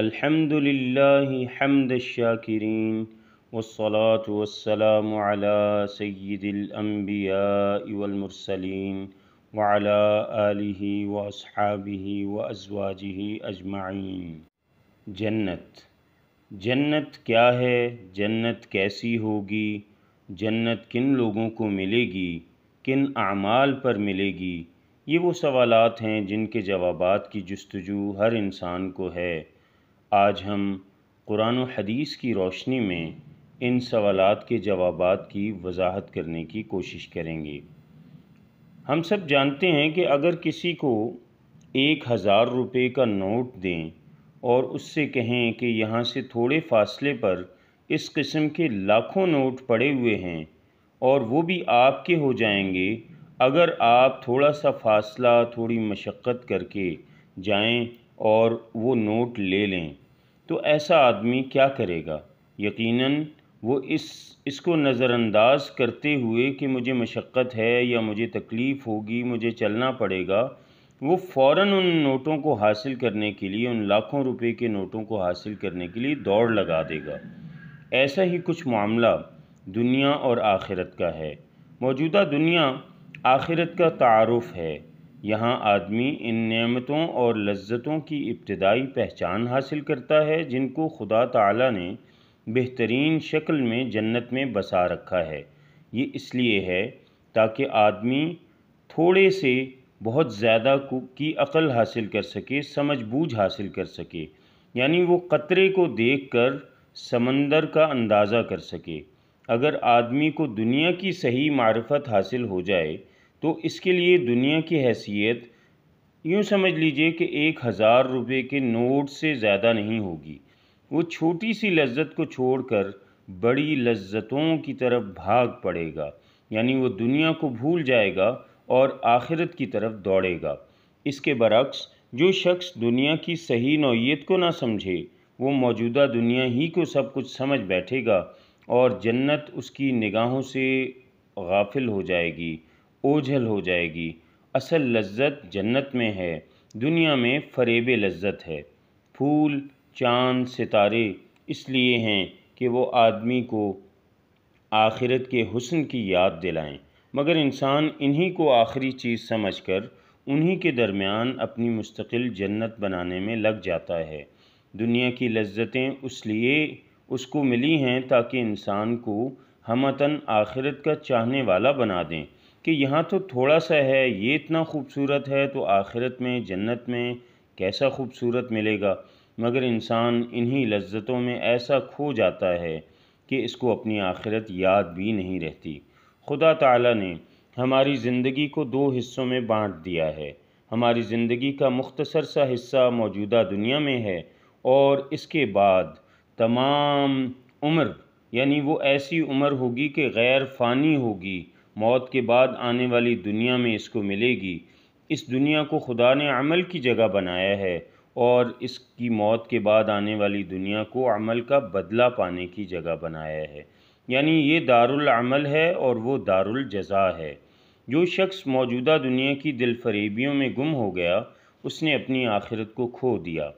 अल्हम्दुलिल्लाहि हम्द शाकिरीन वसलात वसलाम अला सय्यदिलअम्बिया वलमरसलिन वाला आलिही व असहाबिही व अजवाजिही अजमाइन जन्नत जन्नत क्या है जन्नत कैसी होगी जन्नत किन लोगों को मिलेगी किन अमाल पर मिलेगी ये वो सवालात हैं जिनके जवाबात की जस्तजू हर इंसान को है आज हम कुरान और हदीस की रोशनी में इन सवालात के जवाब की वजाहत करने की कोशिश करेंगे हम सब जानते हैं कि अगर किसी को एक हज़ार रुपये का नोट दें और उससे कहें कि यहाँ से थोड़े फासले पर इस किस्म के लाखों नोट पड़े हुए हैं और वो भी आपके हो जाएंगे अगर आप थोड़ा सा फासला थोड़ी मशक्क़त करके जाएं और वो नोट ले लें तो ऐसा आदमी क्या करेगा यकीनन वो इस इसको नज़रअंदाज करते हुए कि मुझे मशक्क़त है या मुझे तकलीफ़ होगी मुझे चलना पड़ेगा वो फ़ौर उन नोटों को हासिल करने के लिए उन लाखों रुपए के नोटों को हासिल करने के लिए दौड़ लगा देगा ऐसा ही कुछ मामला दुनिया और आखिरत का है मौजूदा दुनिया आखिरत का तारफ़ है यहाँ आदमी इन नियमतों और लज्जतों की इब्तदाई पहचान हासिल करता है जिनको खुदा ताला ने बेहतरीन शक्ल में जन्नत में बसा रखा है ये इसलिए है ताकि आदमी थोड़े से बहुत ज़्यादा की अकल हासिल कर सके समझ बूझ हासिल कर सके यानी वो क़तरे को देख कर समंदर का अंदाज़ा कर सके अगर आदमी को दुनिया की सही मारफत हासिल हो जाए तो इसके लिए दुनिया की हैसियत यूँ समझ लीजिए कि एक हज़ार रुपये के नोट से ज़्यादा नहीं होगी वो छोटी सी लज्जत को छोड़कर बड़ी लज्जतों की तरफ भाग पड़ेगा यानी वो दुनिया को भूल जाएगा और आखिरत की तरफ दौड़ेगा इसके बरक्स जो शख्स दुनिया की सही नौीयत को ना समझे वो मौजूदा दुनिया ही को सब कुछ समझ बैठेगा और जन्नत उसकी निगाहों से गाफिल हो जाएगी ओझल हो जाएगी असल लज्जत जन्नत में है दुनिया में फरेब लज्जत है फूल चांद सितारे इसलिए हैं कि वो आदमी को आखिरत के हुसन की याद दिलाएं मगर इंसान इन्हीं को आखिरी चीज़ समझकर उन्हीं के दरमियान अपनी मुस्तकिल जन्नत बनाने में लग जाता है दुनिया की लज्जतें उस लिए उसको मिली हैं ताकि इंसान को हमतन आखिरत का चाहने वाला बना दें कि यहाँ तो थोड़ा सा है ये इतना खूबसूरत है तो आखिरत में जन्नत में कैसा खूबसूरत मिलेगा मगर इंसान इन्हीं लज्जतों में ऐसा खो जाता है कि इसको अपनी आखिरत याद भी नहीं रहती खुदा ताला ने हमारी ज़िंदगी को दो हिस्सों में बांट दिया है हमारी ज़िंदगी का मुख्तसर सा हिस्सा मौजूदा दुनिया में है और इसके बाद तमाम उम्र यानी वो ऐसी उम्र होगी कि गैर फ़ानी होगी मौत के बाद आने वाली दुनिया में इसको मिलेगी इस दुनिया को खुदा ने अमल की जगह बनाया है और इसकी मौत के बाद आने वाली दुनिया को अमल का बदला पाने की जगह बनाया है यानी ये दारुल अमल है और वो दारुल जज़ा है जो शख्स मौजूदा दुनिया की दिलफरेबियों में गुम हो गया उसने अपनी आखिरत को खो दिया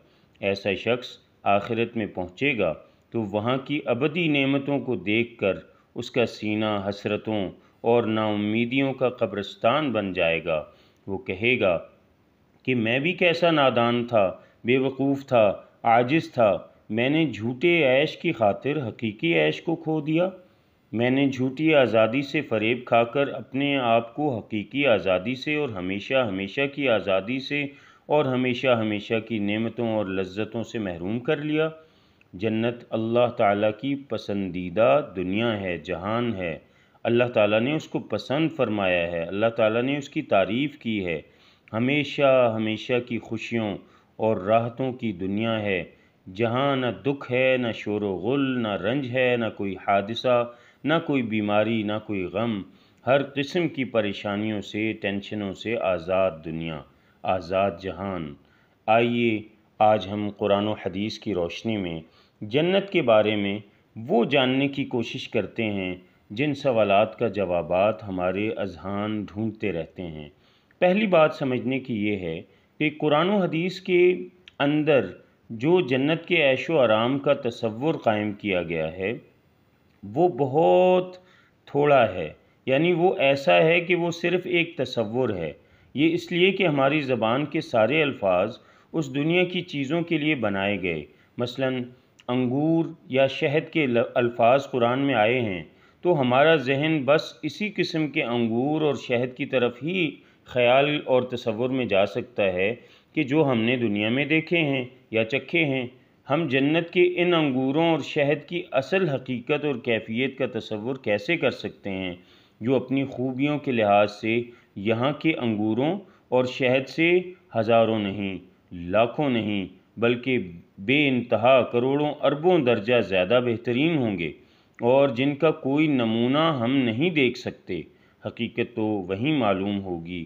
ऐसा शख्स आखिरत में पहुँचेगा तो वहाँ की अबदी नियमतों को देख कर उसका सीना हसरतों और नाउमीदियों का कब्रस्तान बन जाएगा वो कहेगा कि मैं भी कैसा नादान था बेवकूफ़ था आजिज़ था मैंने झूठे ऐश की खातिर हकीकी ऐश को खो दिया मैंने झूठी आज़ादी से फरेब खाकर अपने आप को हकीकी आज़ादी से और हमेशा हमेशा की आज़ादी से और हमेशा हमेशा की नेमतों और लज्जतों से महरूम कर लिया जन्नत अल्लाह ताला की पसंदीदा दुनिया है जहान है अल्लाह ताला ने उसको पसंद फरमाया है अल्लाह ताला ने उसकी तारीफ़ की है हमेशा हमेशा की खुशियों और राहतों की दुनिया है जहाँ न दुख है न शोर गुल न रंज है न कोई हादसा न कोई बीमारी न कोई गम हर किस्म की परेशानियों से टेंशनों से आज़ाद दुनिया आज़ाद जहान आइए आज हम कुरान हदीस की रोशनी में जन्नत के बारे में वो जानने की कोशिश करते हैं जिन सवालात का जवाब हमारे अजहान ढूंढते रहते हैं पहली बात समझने की ये है कि कुरान हदीस के अंदर जो जन्नत के ऐशो आराम का तस्वुर कायम किया गया है वो बहुत थोड़ा है यानी वो ऐसा है कि वो सिर्फ़ एक तस्वुर है ये इसलिए कि हमारी ज़बान के सारे अल्फाज उस दुनिया की चीज़ों के लिए बनाए गए मसलन अंगूर या शहद के अल्फाज कुरान में आए हैं तो हमारा जहन बस इसी किस्म के अंगूर और शहद की तरफ ही ख्याल और तस्वुर में जा सकता है कि जो हमने दुनिया में देखे हैं या चखे हैं हम जन्नत के इन अंगूरों और शहद की असल हकीकत और कैफियत का तस्वुर कैसे कर सकते हैं जो अपनी खूबियों के लिहाज से यहाँ के अंगूरों और शहद से हज़ारों नहीं लाखों नहीं बल्कि बे करोड़ों अरबों दर्जा ज़्यादा बेहतरीन होंगे और जिनका कोई नमूना हम नहीं देख सकते हकीकत तो वही मालूम होगी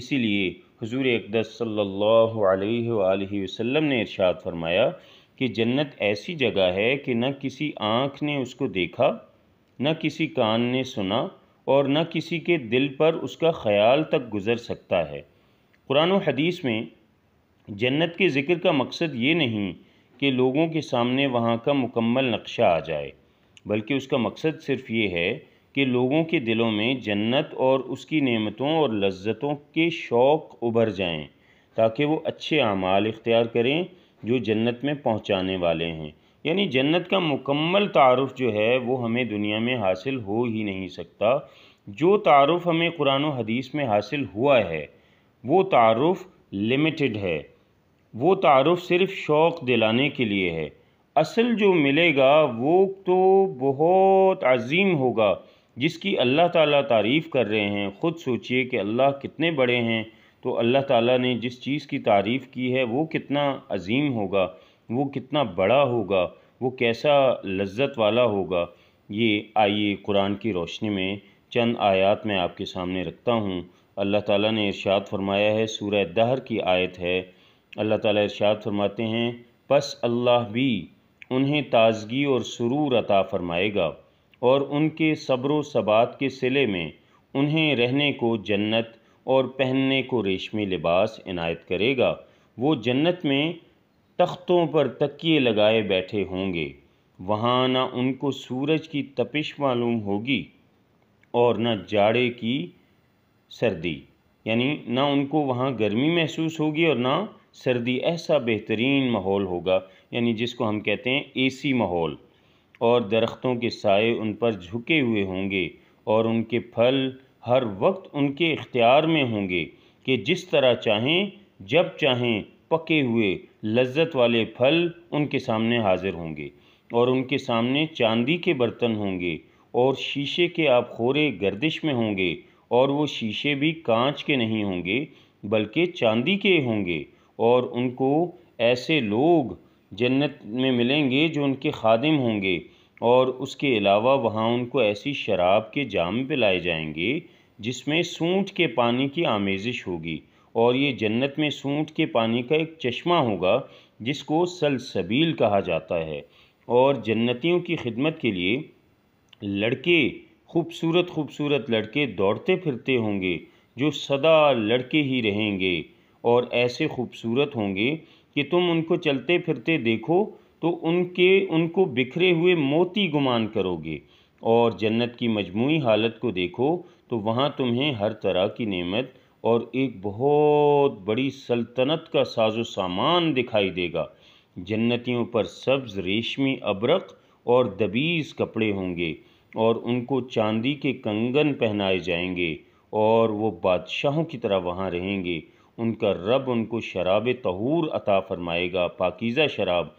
इसीलिए हुजूर अकदस सल्लल्लाहु अलैहि वसल्लम ने इरशाद फरमाया कि जन्नत ऐसी जगह है कि न किसी आँख ने उसको देखा न किसी कान ने सुना और न किसी के दिल पर उसका ख्याल तक गुज़र सकता है कुरान हदीस में जन्नत के ज़िक्र का मकसद ये नहीं कि लोगों के सामने वहाँ का मुकम्मल नक्शा आ जाए बल्कि उसका मकसद सिर्फ ये है कि लोगों के दिलों में जन्नत और उसकी नेमतों और लज्जतों के शौक़ उभर जाएं ताकि वो अच्छे अमाल इख्तियार करें जो जन्नत में पहुंचाने वाले हैं यानी जन्नत का मुकम्मल तारफ़ जो है वो हमें दुनिया में हासिल हो ही नहीं सकता जो तारफ़ हमें कुरान हदीस में हासिल हुआ है वो तारफ़ लिमिटेड है वो तारफ़ सिर्फ़ शौक़ दिलाने के लिए है असल जो मिलेगा वो तो बहुत अजीम होगा जिसकी अल्लाह ताला तारीफ़ कर रहे हैं ख़ुद सोचिए कि अल्लाह कितने बड़े हैं तो अल्लाह ताला ने जिस चीज़ की तारीफ़ की है वो कितना अजीम होगा वो कितना बड़ा होगा वो कैसा लज्जत वाला होगा ये आइए कुरान की रोशनी में चंद आयत मैं आपके सामने रखता हूँ अल्लाह ताला ने इरशाद फरमाया है सूरह दहर की आयत है अल्लाह ताला इरशाद फरमाते हैं बस अल्लाह भी उन्हें ताज़गी और सुरूर अता फ़रमाएगा और उनके सब्र सबात के सिले में उन्हें रहने को जन्नत और पहनने को रेशमी लिबास इनायत करेगा वो जन्नत में तख्तों पर तकिए लगाए बैठे होंगे वहाँ न उनको सूरज की तपिश मालूम होगी और न जाड़े की सर्दी यानी ना उनको वहाँ गर्मी महसूस होगी और ना सर्दी ऐसा बेहतरीन माहौल होगा यानी जिसको हम कहते हैं एसी माहौल और दरख्तों के साय उन पर झुके हुए होंगे और उनके फल हर वक्त उनके इख्तियार में होंगे कि जिस तरह चाहें जब चाहें पके हुए लज्जत वाले फल उनके सामने हाजिर होंगे और उनके सामने चांदी के बर्तन होंगे और शीशे के खोरे गर्दिश में होंगे और वो शीशे भी कांच के नहीं होंगे बल्कि चांदी के होंगे और उनको ऐसे लोग जन्नत में मिलेंगे जो उनके खादिम होंगे और उसके अलावा वहाँ उनको ऐसी शराब के जाम पिलाए जाएंगे जिसमें सूंठ के पानी की आमेज़िश होगी और ये जन्नत में सूंठ के पानी का एक चश्मा होगा जिसको सलसबील कहा जाता है और जन्नतियों की खिदमत के लिए लड़के खूबसूरत खूबसूरत लड़के दौड़ते फिरते होंगे जो सदा लड़के ही रहेंगे और ऐसे खूबसूरत होंगे कि तुम उनको चलते फिरते देखो तो उनके उनको बिखरे हुए मोती गुमान करोगे और जन्नत की मजमू हालत को देखो तो वहाँ तुम्हें हर तरह की नेमत और एक बहुत बड़ी सल्तनत का साजो सामान दिखाई देगा जन्नतियों पर सब्ज़ रेशमी अबरक और दबीज़ कपड़े होंगे और उनको चांदी के कंगन पहनाए जाएंगे और वो बादशाहों की तरह वहाँ रहेंगे उनका रब उनको शराब तहूर अता फ़रमाएगा पाकिज़ा शराब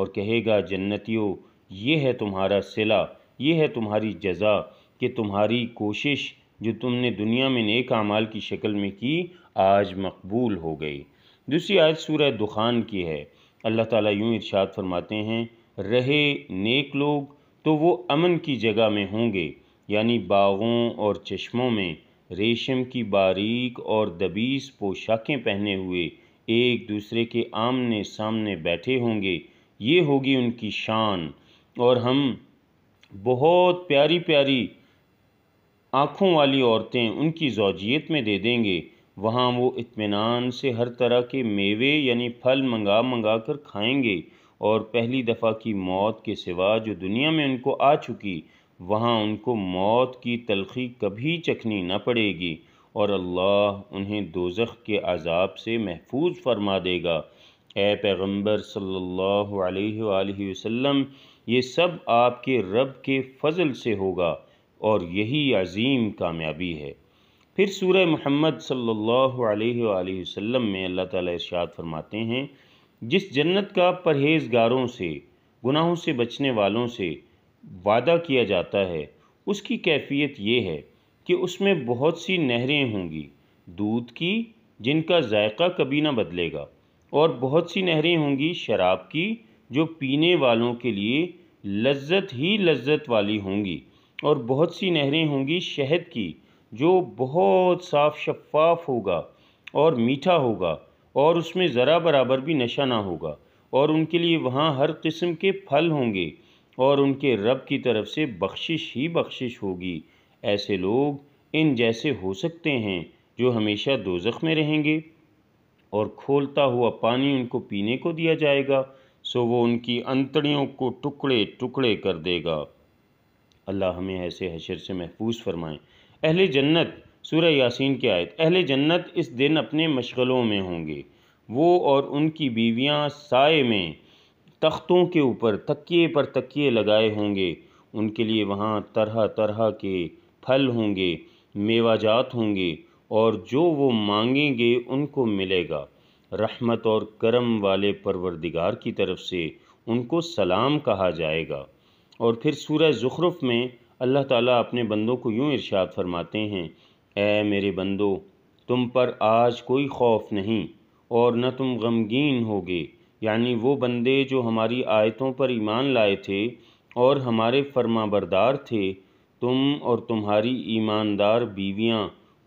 और कहेगा जन्नतियों ये है तुम्हारा सिला ये है तुम्हारी जजा कि तुम्हारी कोशिश जो तुमने दुनिया में नेक अमाल की शक्ल में की आज मकबूल हो गई दूसरी आयत सूरह दुखान की है अल्लाह ताला यूं इरशाद फरमाते हैं रहे नेक लोग तो वो अमन की जगह में होंगे यानी बागों और चश्मों में रेशम की बारीक और दबीस पोशाकें पहने हुए एक दूसरे के आमने सामने बैठे होंगे ये होगी उनकी शान और हम बहुत प्यारी प्यारी आँखों वाली औरतें उनकी जोजियत में दे देंगे वहाँ वो इत्मीनान से हर तरह के मेवे यानी फल मंगा मंगा कर खाएंगे और पहली दफ़ा की मौत के सिवा जो दुनिया में उनको आ चुकी वहाँ उनको मौत की तलखी कभी चखनी न पड़ेगी और अल्लाह उन्हें दोजख के आज़ाब से महफूज फरमा देगा ए पैगम्बर सल्लल्लाहु अलैहि वसल्लम ये सब आपके रब के फ़ज़ल से होगा और यही अजीम कामयाबी है फिर सूर महमद सल्लल्लाहु अलैहि वसल्लम में अल्लाह ताला इरशाद फरमाते हैं जिस जन्नत का परहेजगारों से गुनाहों से बचने वालों से वादा किया जाता है उसकी कैफियत ये है कि उसमें बहुत सी नहरें होंगी दूध की जिनका जायका कभी ना बदलेगा और बहुत सी नहरें होंगी शराब की जो पीने वालों के लिए लज्जत ही लज्जत वाली होंगी और बहुत सी नहरें होंगी शहद की जो बहुत साफ शफाफ होगा और मीठा होगा और उसमें ज़रा बराबर भी नशा ना होगा और उनके लिए वहाँ हर किस्म के फल होंगे और उनके रब की तरफ से बख्शिश ही बख्शिश होगी ऐसे लोग इन जैसे हो सकते हैं जो हमेशा दोजख में रहेंगे और खोलता हुआ पानी उनको पीने को दिया जाएगा सो वो उनकी अंतड़ियों को टुकड़े टुकड़े कर देगा अल्लाह हमें ऐसे हशर से महफूज फ़रमाएँ अहले जन्नत सूर्य यासीन की आयत अहले जन्नत इस दिन अपने मशगलों में होंगे वो और उनकी बीवियाँ साय में तख्तों के ऊपर तकिए पर तकिए लगाए होंगे उनके लिए वहाँ तरह तरह के फल होंगे मेवाजात होंगे और जो वो मांगेंगे उनको मिलेगा रहमत और करम वाले परवरदिगार की तरफ से उनको सलाम कहा जाएगा और फिर सूरह ज़ुखरफ में अल्लाह ताला अपने बंदों को यूँ इरशाद फरमाते हैं ए मेरे बंदो तुम पर आज कोई खौफ नहीं और न तुम गमगीन होगे यानी वो बंदे जो हमारी आयतों पर ईमान लाए थे और हमारे फर्माबरदार थे तुम और तुम्हारी ईमानदार बीवियाँ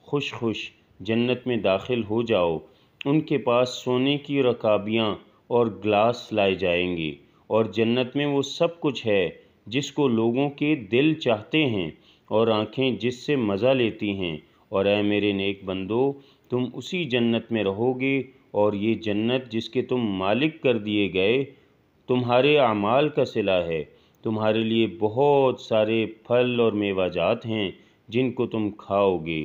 खुश खुश जन्नत में दाखिल हो जाओ उनके पास सोने की रकाबियाँ और ग्लास लाए जाएंगे और जन्नत में वो सब कुछ है जिसको लोगों के दिल चाहते हैं और आँखें जिससे मज़ा लेती हैं और ऐ मेरे नेक बंदो तुम उसी जन्नत में रहोगे और ये जन्नत जिसके तुम मालिक कर दिए गए तुम्हारे अमाल का सिला है तुम्हारे लिए बहुत सारे फल और मेवाजात हैं जिनको तुम खाओगे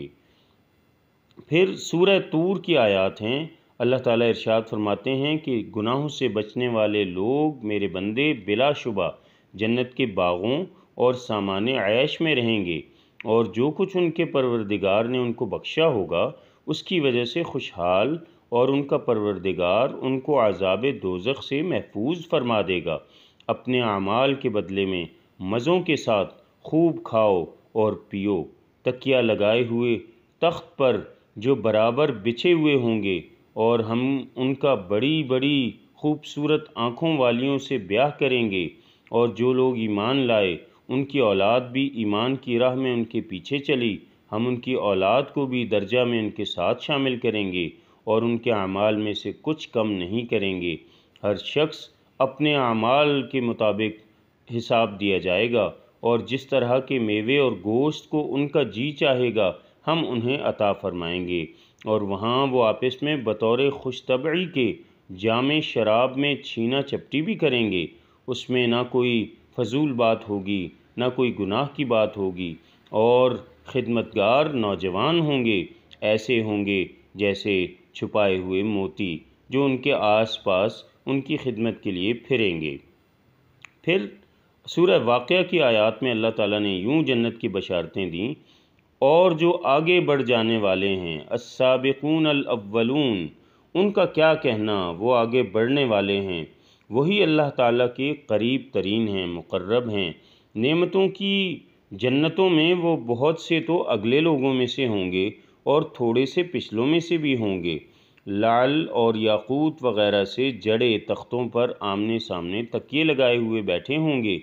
फिर सूर तूर की आयात हैं अल्लाह ताला इरशाद फरमाते हैं कि गुनाहों से बचने वाले लोग मेरे बंदे बिलाशुबा जन्नत के बागों और सामान आयश में रहेंगे और जो कुछ उनके परवरदिगार ने उनको बख्शा होगा उसकी वजह से खुशहाल और उनका परवरदिगार उनको आज़ाब दोजख से महफूज फरमा देगा अपने अमाल के बदले में मज़ों के साथ खूब खाओ और पियो तकिया लगाए हुए तख्त पर जो बराबर बिछे हुए होंगे और हम उनका बड़ी बड़ी खूबसूरत आँखों वालियों से ब्याह करेंगे और जो लोग ईमान लाए उनकी औलाद भी ईमान की राह में उनके पीछे चली हम उनकी औलाद को भी दर्जा में उनके साथ शामिल करेंगे और उनके अमाल में से कुछ कम नहीं करेंगे हर शख्स अपने अमाल के मुताबिक हिसाब दिया जाएगा और जिस तरह के मेवे और गोश्त को उनका जी चाहेगा हम उन्हें अता फरमाएंगे और वहाँ वो आपस में बतौर खुशतबी के जाम शराब में छीना चपटी भी करेंगे उसमें ना कोई फजूल बात होगी ना कोई गुनाह की बात होगी और ख़िदमतगार नौजवान होंगे ऐसे होंगे जैसे छुपाए हुए मोती जो उनके आसपास उनकी खिदमत के लिए फिरेंगे फिर सूर वाक़ की आयत में अल्लाह ताला ने यूं जन्नत की बशारतें दी और जो आगे बढ़ जाने वाले हैं असाबिकून अव्वलून उनका क्या कहना वो आगे बढ़ने वाले हैं वही अल्लाह ताला के करीब तरीन हैं मुकर्रब हैं नेमतों की जन्नतों में वो बहुत से तो अगले लोगों में से होंगे और थोड़े से पिछलों में से भी होंगे लाल और याकूत वगैरह से जड़े तख्तों पर आमने सामने तकिए लगाए हुए बैठे होंगे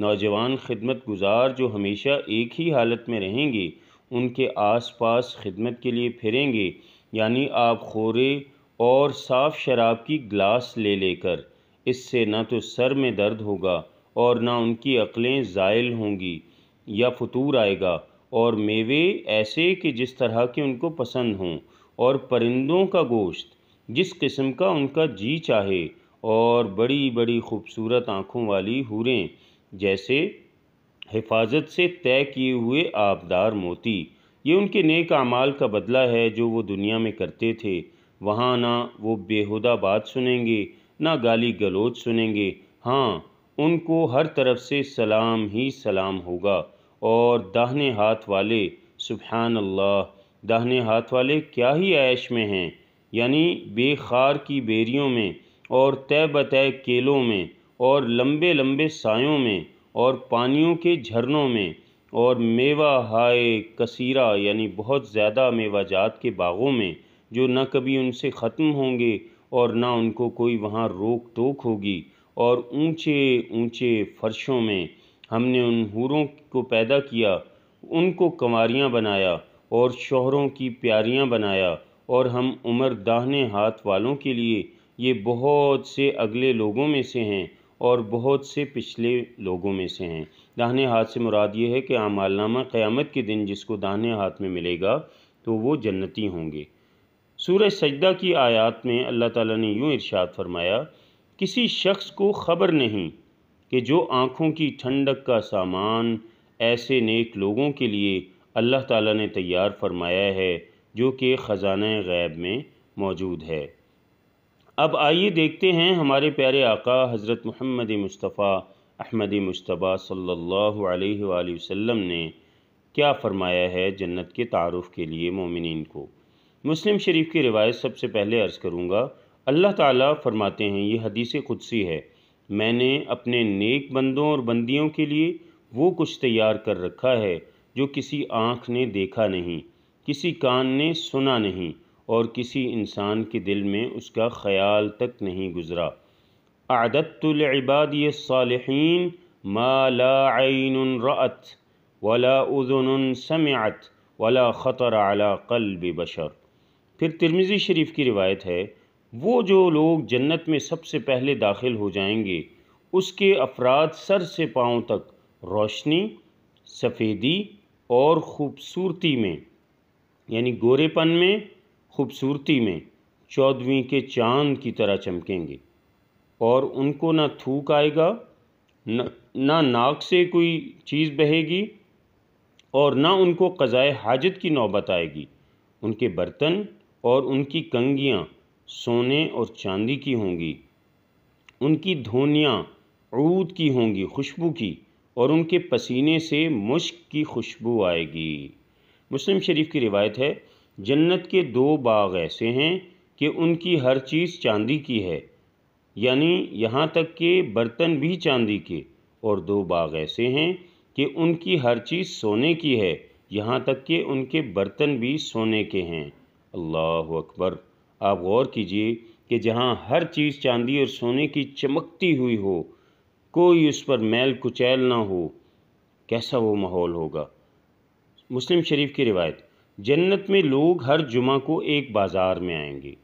नौजवान खिदमत गुजार जो हमेशा एक ही हालत में रहेंगे उनके आसपास खिदमत के लिए फिरेंगे यानी आप खोरे और साफ़ शराब की ग्लास ले लेकर इससे ना तो सर में दर्द होगा और ना उनकी अकलें ज़ायल होंगी या फतूर आएगा और मेवे ऐसे कि जिस तरह के उनको पसंद हों और परिंदों का गोश्त जिस किस्म का उनका जी चाहे और बड़ी बड़ी खूबसूरत आँखों वाली हूरें जैसे हिफाजत से तय किए हुए आबदार मोती ये उनके नेक अमाल का बदला है जो वो दुनिया में करते थे वहाँ ना वो बेहुदा बात सुनेंगे ना गाली गलोच सुनेंगे हाँ उनको हर तरफ से सलाम ही सलाम होगा और दाहने हाथ वाले सुबहान अल्लाह दाहने हाथ वाले क्या ही ऐश में हैं यानी बेखार की बेरियों में और तय बतय केलों में और लंबे लंबे सायों में और पानियों के झरनों में और मेवा हाय कसीरा यानी बहुत ज़्यादा मेवा जात के बागों में जो न कभी उनसे ख़त्म होंगे और ना उनको कोई वहाँ रोक टोक होगी और ऊंचे ऊंचे फर्शों में हमने उन हूरों को पैदा किया उनको कंवरियाँ बनाया और शोहरों की प्यारियाँ बनाया और हम उम्र दाहने हाथ वालों के लिए ये बहुत से अगले लोगों में से हैं और बहुत से पिछले लोगों में से हैं दाहने हाथ से मुराद ये है कि आमालनामा क़्यामत के दिन जिसको दाहने हाथ में मिलेगा तो वो जन्नती होंगे सूरज सजदा की आयत में अल्लाह ताला ने यूँ इरशाद फरमाया किसी शख्स को ख़बर नहीं कि जो आँखों की ठंडक का सामान ऐसे नेक लोगों के लिए अल्लाह ताला ने तैयार फरमाया है जो कि ख़जाना गैब में मौजूद है अब आइए देखते हैं हमारे प्यारे आका हज़रत महमद मुस्तफ़ा अहमद मुशतबा सल्लल्लाहु अलैहि वसल्लम ने क्या फ़रमाया है जन्नत के तारफ़ के लिए मोमिन को मुस्लिम शरीफ की रिवायत सबसे पहले अर्ज़ करूँगा अल्लाह ताला फरमाते हैं ये हदीस खुदसी है मैंने अपने नेक बंदों और बंदियों के लिए वो कुछ तैयार कर रखा है जो किसी आँख ने देखा नहीं किसी कान ने सुना नहीं और किसी इंसान के दिल में उसका ख्याल तक नहीं गुज़रा आदतुलबादी सालहीन मालाइन रत वला उदन समत वला ख़तर अला कल बशर फिर तिरमिज़ी शरीफ की रिवायत है वो जो लोग जन्नत में सबसे पहले दाखिल हो जाएंगे उसके अफराद सर से पाँव तक रोशनी सफ़ेदी और ख़ूबसूरती में यानी गोरेपन में ख़ूबसूरती में चौदहवीं के चांद की तरह चमकेंगे और उनको ना थूक आएगा ना नाक से कोई चीज़ बहेगी और ना उनको कज़ाए हाजत की नौबत आएगी उनके बर्तन और उनकी कंगियाँ सोने और चांदी की होंगी उनकी धोनियाँ ऊद की होंगी खुशबू की और उनके पसीने से मुश्क की खुशबू आएगी मुस्लिम शरीफ की रिवायत है जन्नत के दो बाग ऐसे हैं कि उनकी हर चीज़ चांदी की है यानी यहाँ तक कि बर्तन भी चांदी के और दो बाग ऐसे हैं कि उनकी हर चीज़ सोने की है यहाँ तक कि उनके बर्तन भी सोने के हैं अल्लाह अकबर आप गौर कीजिए कि जहाँ हर चीज़ चांदी और सोने की चमकती हुई हो कोई उस पर मैल कुचैल ना हो कैसा वो माहौल होगा मुस्लिम शरीफ की रिवायत जन्नत में लोग हर जुमा को एक बाज़ार में आएंगे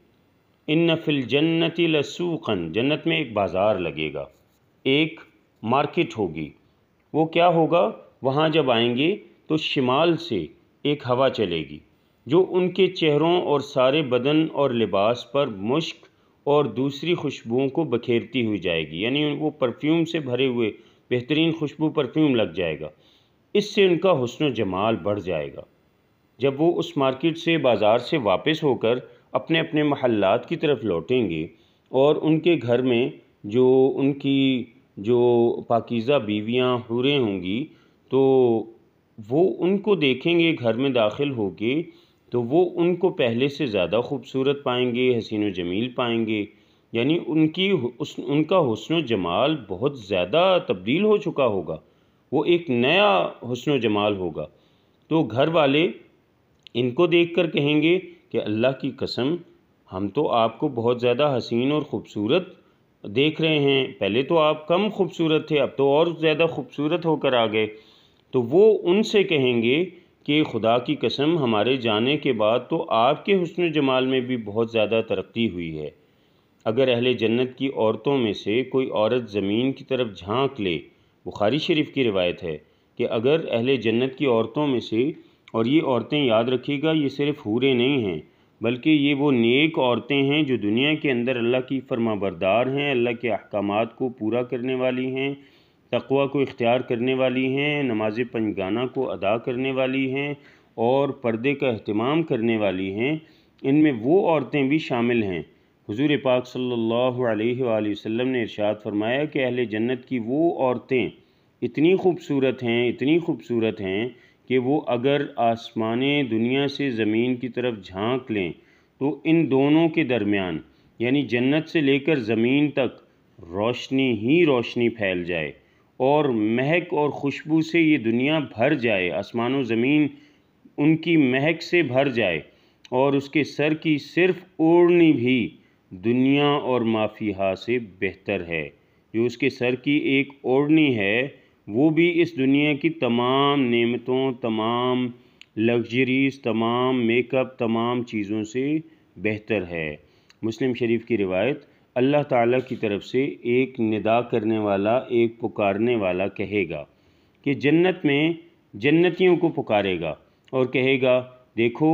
इन नफिल जन्नति लसूखन जन्नत में एक बाज़ार लगेगा एक मार्केट होगी वो क्या होगा वहाँ जब आएंगे तो शिमाल से एक हवा चलेगी जो उनके चेहरों और सारे बदन और लिबास पर मुश्क और दूसरी खुशबुओं को बखेरती हुई जाएगी यानी वो परफ्यूम से भरे हुए बेहतरीन खुशबू परफ्यूम लग जाएगा इससे उनका हसन जमाल बढ़ जाएगा जब वो उस मार्केट से बाज़ार से वापस होकर अपने अपने महल्लात की तरफ लौटेंगे और उनके घर में जो उनकी जो पाकिज़ा हो हुरें होंगी तो वो उनको देखेंगे घर में दाखिल होकर तो वो उनको पहले से ज़्यादा खूबसूरत पाएंगे हसीन व जमील पाएंगे यानी उनकी उस उनका हसन जमाल बहुत ज़्यादा तब्दील हो चुका होगा वो एक नया हसन जमाल होगा तो घर वाले इनको देख कर कहेंगे कि अल्लाह की कसम हम तो आपको बहुत ज़्यादा हसीन और ख़ूबसूरत देख रहे हैं पहले तो आप कम खूबसूरत थे अब तो और ज़्यादा खूबसूरत होकर आ गए तो वो उनसे कहेंगे कि खुदा की कसम हमारे जाने के बाद तो आपके हसन जमाल में भी बहुत ज़्यादा तरक्की हुई है अगर अहल जन्नत की औरतों में से कोई औरत ज़मीन की तरफ झांक ले बुखारी शरीफ की रिवायत है कि अगर अहल जन्नत की औरतों में से और ये औरतें याद रखिएगा ये सिर्फ हूरे नहीं हैं बल्कि ये वो नेक औरतें हैं जो दुनिया के अंदर अल्लाह की फरमाबरदार हैं अल्लाह के अहकाम को पूरा करने वाली हैं तकवा को इख्तियार करने वाली हैं नमाज पंजगाना को अदा करने वाली हैं और पर्दे का अहतमाम करने वाली हैं इनमें वो औरतें भी शामिल हैं हजूर पाक सल्लल्लाहु अलैहि वसल्लम ने इरशाद फरमाया कि अहल जन्नत की वो औरतें इतनी खूबसूरत हैं इतनी खूबसूरत हैं कि वो अगर आसमान दुनिया से ज़मीन की तरफ झांक लें तो इन दोनों के दरमियान यानी जन्नत से लेकर ज़मीन तक रोशनी ही रोशनी फैल जाए और महक और खुशबू से ये दुनिया भर जाए आसमान ज़मीन उनकी महक से भर जाए और उसके सर की सिर्फ ओढ़नी भी दुनिया और माफिया से बेहतर है जो उसके सर की एक ओढ़नी है वो भी इस दुनिया की तमाम नेमतों तमाम लग्जरीज़ तमाम मेकअप तमाम चीज़ों से बेहतर है मुस्लिम शरीफ की रिवायत अल्लाह ताला की तरफ से एक निदा करने वाला एक पुकारने वाला कहेगा कि जन्नत में जन्नतियों को पुकारेगा और कहेगा देखो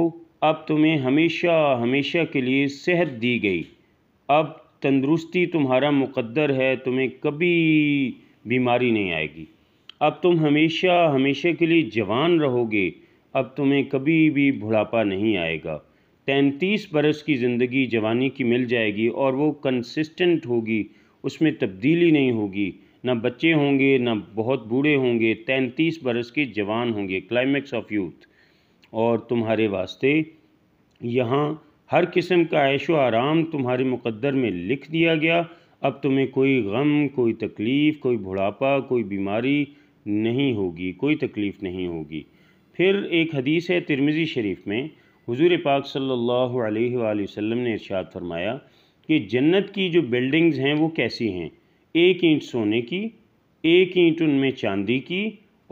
अब तुम्हें हमेशा हमेशा के लिए सेहत दी गई अब तंदरुस्ती तुम्हारा मुकद्दर है तुम्हें कभी बीमारी नहीं आएगी अब तुम हमेशा हमेशा के लिए जवान रहोगे अब तुम्हें कभी भी बुढ़ापा नहीं आएगा तैंतीस बरस की ज़िंदगी जवानी की मिल जाएगी और वो कंसिस्टेंट होगी उसमें तब्दीली नहीं होगी ना बच्चे होंगे ना बहुत बूढ़े होंगे तैंतीस बरस के जवान होंगे क्लाइमेक्स ऑफ यूथ और तुम्हारे वास्ते यहाँ हर किस्म का ऐशो आराम तुम्हारे मुकद्दर में लिख दिया गया अब तुम्हें कोई गम कोई तकलीफ़ कोई बुढ़ापा कोई बीमारी नहीं होगी कोई तकलीफ़ नहीं होगी फिर एक हदीस है तिरमिज़ी शरीफ में हुजूर पाक सल्लल्लाहु अलैहि वसल्लम ने इरशाद फरमाया कि जन्नत की जो बिल्डिंग्स हैं वो कैसी हैं एक ईंट सोने की एक ईंट उनमें चांदी की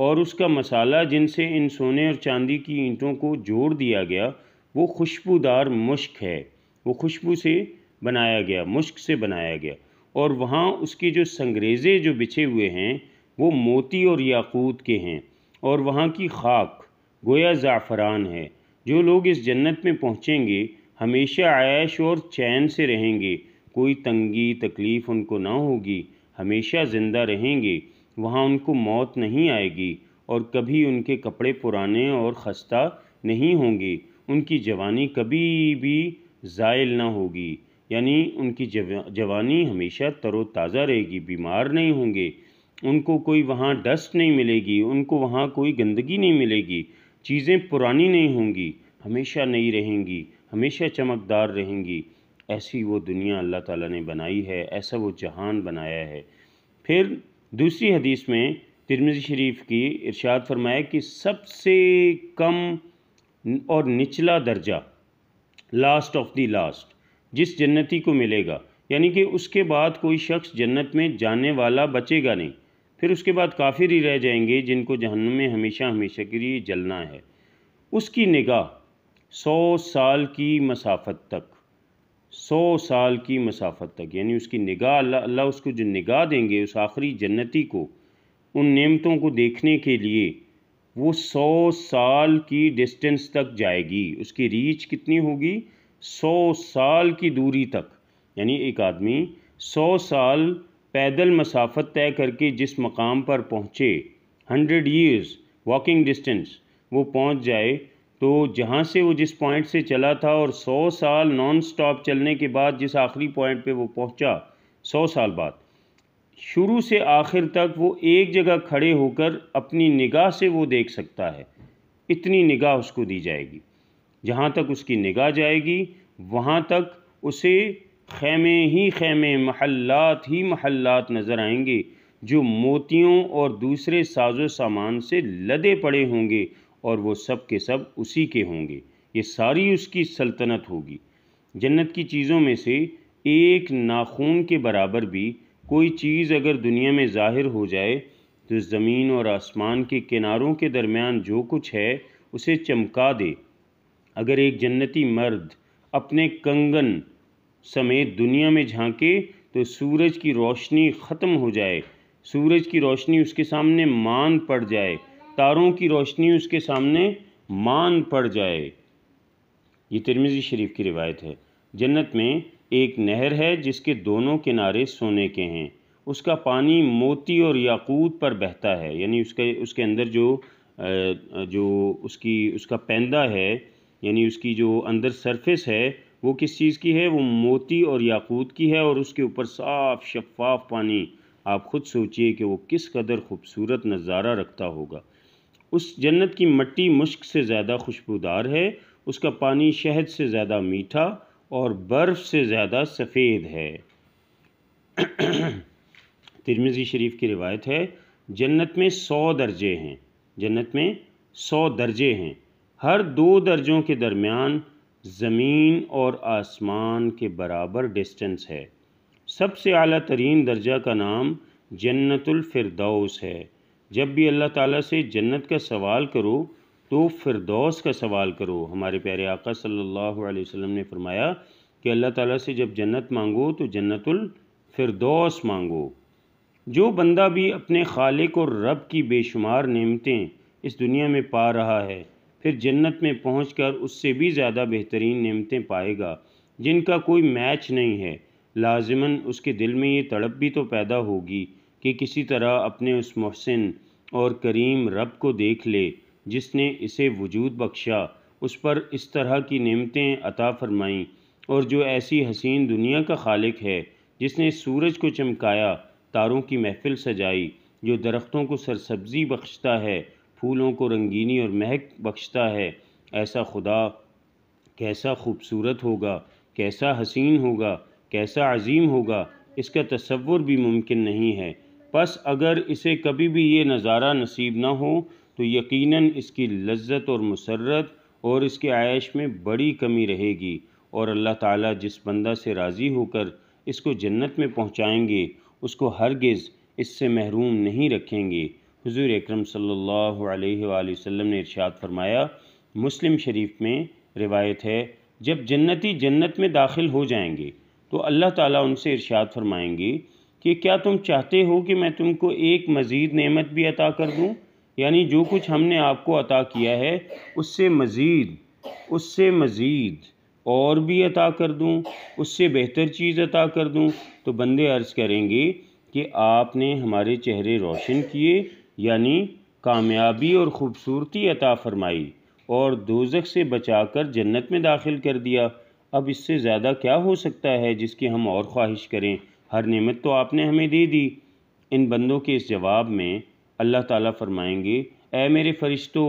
और उसका मसाला जिनसे इन सोने और चांदी की ईंटों को जोड़ दिया गया वो खुशबूदार मुश्क है वो खुशबू से बनाया गया मुश्क से बनाया गया और वहाँ उसके जो संगरेज़े जो बिछे हुए हैं वो मोती और याकूत के हैं और वहाँ की खाक गोया ज़ाफ़रान है जो लोग इस जन्नत में पहुँचेंगे हमेशा आयश और चैन से रहेंगे कोई तंगी तकलीफ़ उनको ना होगी हमेशा ज़िंदा रहेंगे वहाँ उनको मौत नहीं आएगी और कभी उनके कपड़े पुराने और ख़स्ता नहीं होंगे उनकी जवानी कभी भी ज़ायल ना होगी यानी उनकी जवानी हमेशा तरोताज़ा रहेगी बीमार नहीं होंगे उनको कोई वहाँ डस्ट नहीं मिलेगी उनको वहाँ कोई गंदगी नहीं मिलेगी चीज़ें पुरानी नहीं होंगी हमेशा नई रहेंगी हमेशा चमकदार रहेंगी ऐसी वो दुनिया अल्लाह ताला ने बनाई है ऐसा वो जहान बनाया है फिर दूसरी हदीस में तिरमिज़ शरीफ की इरशाद फरमाया कि सबसे कम और निचला दर्जा लास्ट ऑफ दी लास्ट जिस जन्नती को मिलेगा यानी कि उसके बाद कोई शख्स जन्नत में जाने वाला बचेगा नहीं फिर उसके बाद काफिर ही रह जाएंगे जिनको जहन्नुम में हमेशा हमेशा के लिए जलना है उसकी निगाह सौ साल की मसाफत तक सौ साल की मसाफत तक यानी उसकी निगाह अल्लाह अल्लाह उसको जो निगाह देंगे उस आखिरी जन्नती को उन नेमतों को देखने के लिए वो सौ साल की डिस्टेंस तक जाएगी उसकी रीच कितनी होगी सौ साल की दूरी तक यानी एक आदमी सौ साल पैदल मसाफत तय करके जिस मकाम पर पहुँचे हंड्रेड ईयर्स वॉकिंग डिस्टेंस वो पहुँच जाए तो जहाँ से वो जिस पॉइंट से चला था और सौ साल नॉन स्टॉप चलने के बाद जिस आखिरी पॉइंट पे वो पहुँचा सौ साल बाद शुरू से आखिर तक वो एक जगह खड़े होकर अपनी निगाह से वो देख सकता है इतनी निगाह उसको दी जाएगी जहाँ तक उसकी निगाह जाएगी वहाँ तक उसे खेमे ही खेमे महल्लात ही महल्लात नज़र आएंगे जो मोतियों और दूसरे साजो सामान से लदे पड़े होंगे और वो सब के सब उसी के होंगे ये सारी उसकी सल्तनत होगी जन्नत की चीज़ों में से एक नाखून के बराबर भी कोई चीज़ अगर दुनिया में ज़ाहिर हो जाए तो ज़मीन और आसमान के किनारों के दरमियान जो कुछ है उसे चमका दे अगर एक जन्नती मर्द अपने कंगन समेत दुनिया में झांके तो सूरज की रोशनी ख़त्म हो जाए सूरज की रोशनी उसके सामने मान पड़ जाए तारों की रोशनी उसके सामने मान पड़ जाए ये तिरमिज़ी शरीफ की रिवायत है जन्नत में एक नहर है जिसके दोनों किनारे सोने के हैं उसका पानी मोती और याकूत पर बहता है यानी उसके उसके अंदर जो जो उसकी उसका पैंदा है यानी उसकी जो अंदर सरफेस है वो किस चीज़ की है वो मोती और याकूत की है और उसके ऊपर साफ शफाफ पानी आप खुद सोचिए कि वो किस कदर खूबसूरत नज़ारा रखता होगा उस जन्नत की मट्टी मुश्क से ज़्यादा खुशबूदार है उसका पानी शहद से ज़्यादा मीठा और बर्फ़ से ज़्यादा सफ़ेद है तिरमिज़ी शरीफ की रिवायत है जन्नत में सौ दर्जे हैं जन्नत में सौ दर्जे हैं हर दो दर्जों के दरमियान ज़मीन और आसमान के बराबर डिस्टेंस है सबसे अली तरीन दर्जा का नाम जन्नतफरदौस है जब भी अल्लाह ताला से जन्नत का सवाल करो तो फिरदौस का सवाल करो हमारे प्यारे आका सल्लल्लाहु अलैहि वसल्लम ने फरमाया कि अल्लाह ताला से जब जन्नत मांगो तो जन्नतुल फिरदौस मांगो जो बंदा भी अपने खालिक और रब की बेशुमार नेमतें इस दुनिया में पा रहा है फिर जन्नत में कर उससे भी ज़्यादा बेहतरीन नेमतें पाएगा जिनका कोई मैच नहीं है लाजमन उसके दिल में ये तड़प भी तो पैदा होगी कि किसी तरह अपने उस मोहसिन और करीम रब को देख ले जिसने इसे वजूद बख्शा उस पर इस तरह की नेमतें अता फरमाईं और जो ऐसी हसीन दुनिया का खालिक है जिसने सूरज को चमकाया तारों की महफिल सजाई जो दरख्तों को सरसब्जी बख्शता है फूलों को रंगीनी और महक बख्शता है ऐसा खुदा कैसा खूबसूरत होगा कैसा हसीन होगा कैसा अजीम होगा इसका तस्वुर भी मुमकिन नहीं है बस अगर इसे कभी भी ये नज़ारा नसीब ना हो तो यकीनन इसकी लज्जत और मसरत और इसके आयश में बड़ी कमी रहेगी और अल्लाह ताला जिस बंदा से राज़ी होकर इसको जन्नत में पहुँचाएँगे उसको हरगिज़ इससे महरूम नहीं रखेंगे हजूर अक्रम सल्लल्लाहु ने इरशाद फरमाया मुस्लिम शरीफ में रिवायत है जब जन्नती जन्नत में दाखिल हो जाएंगे तो अल्लाह ताला उनसे इरशाद फरमाएंगे कि क्या तुम चाहते हो कि मैं तुमको एक मज़ीद नेमत भी अता कर दूं यानी जो कुछ हमने आपको अता किया है उससे मज़ीद उससे मज़ीद और भी अता कर दूं उससे बेहतर चीज़ अता कर दूं तो बंदे अर्ज़ करेंगे कि आपने हमारे चेहरे रोशन किए यानी कामयाबी और ख़ूबसूरती अता फरमाई और दोजख से बचाकर जन्नत में दाखिल कर दिया अब इससे ज़्यादा क्या हो सकता है जिसकी हम और ख्वाहिश करें हर नेमत तो आपने हमें दे दी इन बंदों के इस जवाब में अल्लाह ताला फरमाएंगे ए मेरे फ़रिश्तों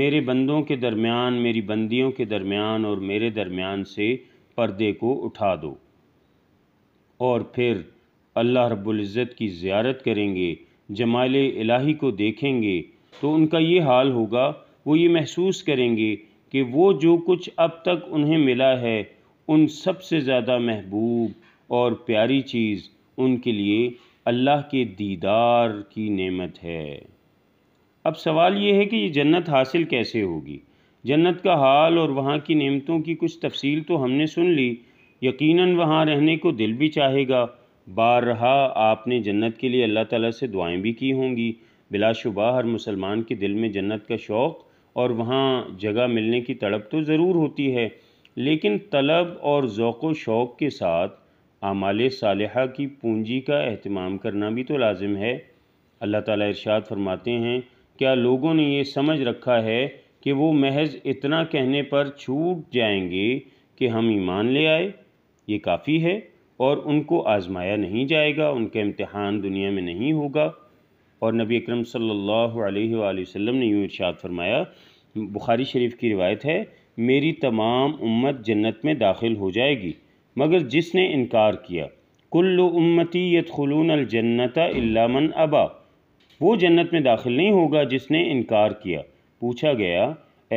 मेरे बंदों के दरमियान मेरी बंदियों के दरमियान और मेरे दरमियान से पर्दे को उठा दो और फिर अल्लाह रब्बुल इज़्ज़त की ज़्यारत करेंगे जमाल इलाही को देखेंगे तो उनका ये हाल होगा वो ये महसूस करेंगे कि वो जो कुछ अब तक उन्हें मिला है उन सबसे ज़्यादा महबूब और प्यारी चीज़ उनके लिए अल्लाह के दीदार की नेमत है अब सवाल ये है कि ये जन्नत हासिल कैसे होगी जन्नत का हाल और वहाँ की नेमतों की कुछ तफसील तो हमने सुन ली यकीनन वहाँ रहने को दिल भी चाहेगा बार रहा आपने जन्नत के लिए अल्लाह ताला से दुआएं भी की होंगी बिलाशुबा हर मुसलमान के दिल में जन्नत का शौक़ और वहाँ जगह मिलने की तड़प तो ज़रूर होती है लेकिन तलब और ओक़ शौक़ के साथ आमाल सालहा की पूंजी का अहतमाम करना भी तो लाजिम है अल्लाह ताला इरशाद फरमाते हैं क्या लोगों ने ये समझ रखा है कि वो महज इतना कहने पर छूट जाएंगे कि हम ईमान ले आए ये काफ़ी है और उनको आजमाया नहीं जाएगा उनका इम्तहान दुनिया में नहीं होगा और नबी अकरम सल्लल्लाहु अलैहि वसल्लम ने यूँ इरशाद फरमाया बुखारी शरीफ की रिवायत है मेरी तमाम उम्मत जन्नत में दाखिल हो जाएगी मगर जिसने इनकार किया कुल्लु उम्मती यदखलून अलजन्नत इल्लामन अबा वो जन्नत में दाखिल नहीं होगा जिसने इनकार किया पूछा गया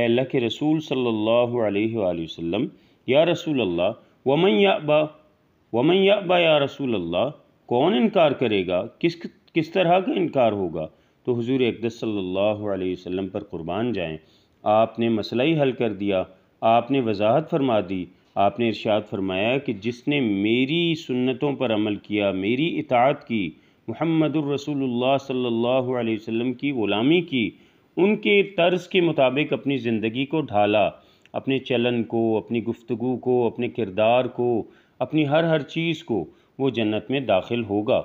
एल्ला के रसूल सल्लल्लाहु अलैहि वसल्लम या रसूल अल्लाह वमैया अबा वमन या बा या रसूल अल्लाह कौन इनकार करेगा किस किस तरह का इनकार होगा तो हुजूर अकदस सल्लल्लाहु अलैहि वसल्लम पर कुर्बान जाएं आपने मसला ही हल कर दिया आपने वजाहत फरमा दी आपने इरशाद फरमाया कि जिसने मेरी सुन्नतों पर अमल किया मेरी इतात की महमद रसूलुल्लाह सल्लल्लाहु अलैहि वसल्लम की ग़ुलामी की उनके तर्ज के मुताबिक अपनी ज़िंदगी को ढाला अपने चलन को अपनी गुफ्तु को अपने किरदार को अपनी हर हर चीज़ को वो जन्नत में दाखिल होगा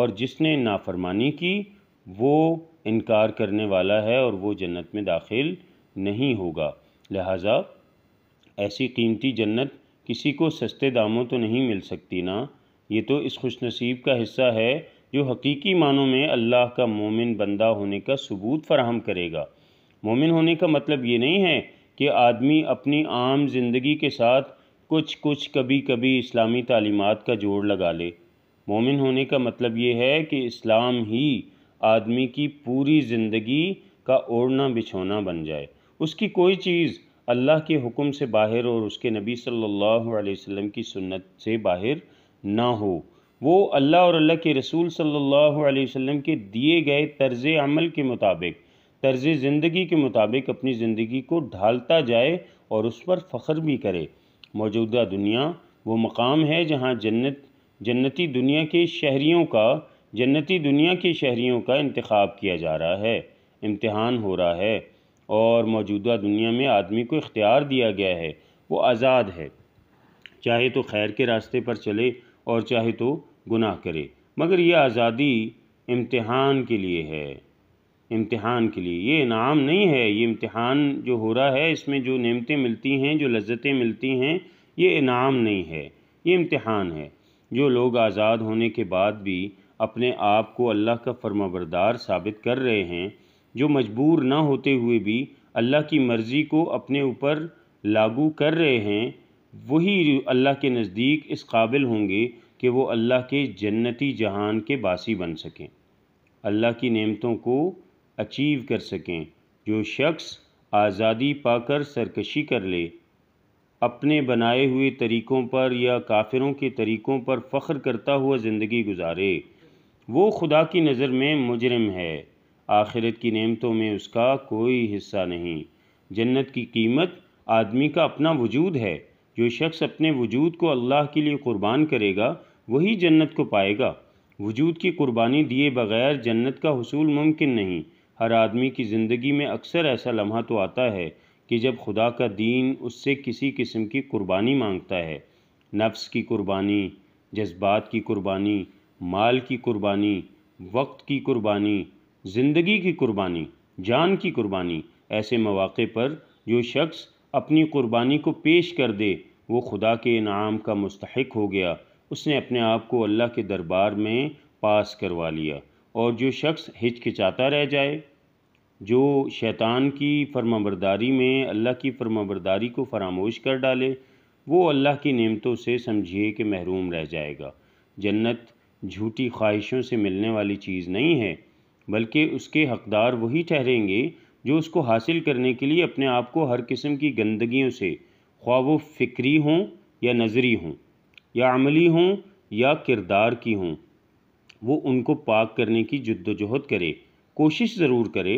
और जिसने नाफरमानी की वो इनकार करने वाला है और वो जन्नत में दाखिल नहीं होगा लिहाजा ऐसी कीमती जन्नत किसी को सस्ते दामों तो नहीं मिल सकती ना ये तो इस खुश नसीब का हिस्सा है जो हकीकी मानों में अल्लाह का मोमिन बंदा होने का सबूत फराहम करेगा मोमिन होने का मतलब ये नहीं है कि आदमी अपनी आम ज़िंदगी के साथ कुछ कुछ कभी कभी इस्लामी तालीमत का जोड़ लगा ले मोमिन होने का मतलब ये है कि इस्लाम ही आदमी की पूरी ज़िंदगी का ओढ़ना बिछोना बन जाए उसकी कोई चीज़ अल्लाह के हुक्म से बाहर और उसके नबी सल्लल्लाहु अलैहि वसल्लम की सुन्नत से बाहर ना हो वो अल्लाह और अल्लाह के रसूल सल्लल्लाहु अलैहि वसल्लम के दिए गए तर्ज़ अमल के मुताबिक तर्ज़ ज़िंदगी के मुताबिक अपनी ज़िंदगी को ढालता जाए और उस पर फ़ख्र भी करे मौजूदा दुनिया वो मकाम है जहाँ जन्नत जन्नती दुनिया के शहरीों का जन्नती दुनिया के शहरीों का इंतखब किया जा रहा है इम्तहान हो रहा है और मौजूदा दुनिया में आदमी को इख्तियार दिया गया है वो आज़ाद है चाहे तो खैर के रास्ते पर चले और चाहे तो गुनाह करे मगर यह आज़ादी इम्तहान के लिए है इम्तिहान के लिए ये इनाम नहीं है ये इम्तिहान जो हो रहा है इसमें जो नेमतें मिलती हैं जो लज्जतें मिलती हैं ये इनाम नहीं है ये इम्तिहान है जो लोग आज़ाद होने के बाद भी अपने आप को अल्लाह का फर्माबरदार साबित कर रहे हैं जो मजबूर ना होते हुए भी अल्लाह की मर्ज़ी को अपने ऊपर लागू कर रहे हैं वही अल्लाह के नज़दीक इस काबिल होंगे कि वो अल्लाह के जन्नती जहान के बासी बन सकें अल्लाह की नेमतों को अचीव कर सकें जो शख्स आज़ादी पाकर सरकशी कर ले अपने बनाए हुए तरीक़ों पर या काफिरों के तरीक़ों पर फ़ख्र करता हुआ ज़िंदगी गुजारे वो खुदा की नज़र में मुजरम है आखिरत की नेमतों में उसका कोई हिस्सा नहीं जन्नत की कीमत आदमी का अपना वजूद है जो शख्स अपने वजूद को अल्लाह के लिए क़ुरबान करेगा वही जन्नत को पाएगा वजूद की कुर्बानी दिए बगैर जन्नत का हसूल मुमकिन नहीं हर आदमी की ज़िंदगी में अक्सर ऐसा लम्हा तो आता है कि जब खुदा का दीन उससे किसी किस्म की कुर्बानी मांगता है नफ्स की कुर्बानी जज्बात की कुर्बानी माल की कुर्बानी वक्त की कुर्बानी ज़िंदगी की कुर्बानी जान की कुर्बानी ऐसे मौाक़े पर जो शख्स अपनी कुर्बानी को पेश कर दे वो खुदा के इनाम का मुस्तक हो गया उसने अपने आप को अल्लाह के दरबार में पास करवा लिया और जो शख्स हिचकिचाता रह जाए जो शैतान की फर्माबरदारी में अल्लाह की फर्माबरदारी को फरामोश कर डाले वो अल्लाह की नेमतों से समझिए कि महरूम रह जाएगा जन्नत झूठी ख्वाहिशों से मिलने वाली चीज़ नहीं है बल्कि उसके हकदार वही ठहरेंगे जो उसको हासिल करने के लिए अपने आप को हर किस्म की गंदगियों से ख्वा वो फ़िक्री हों या नज़री हों या अमली हों या किरदार की हों वो उनको पाक करने की जद्दोजहद करे कोशिश ज़रूर करे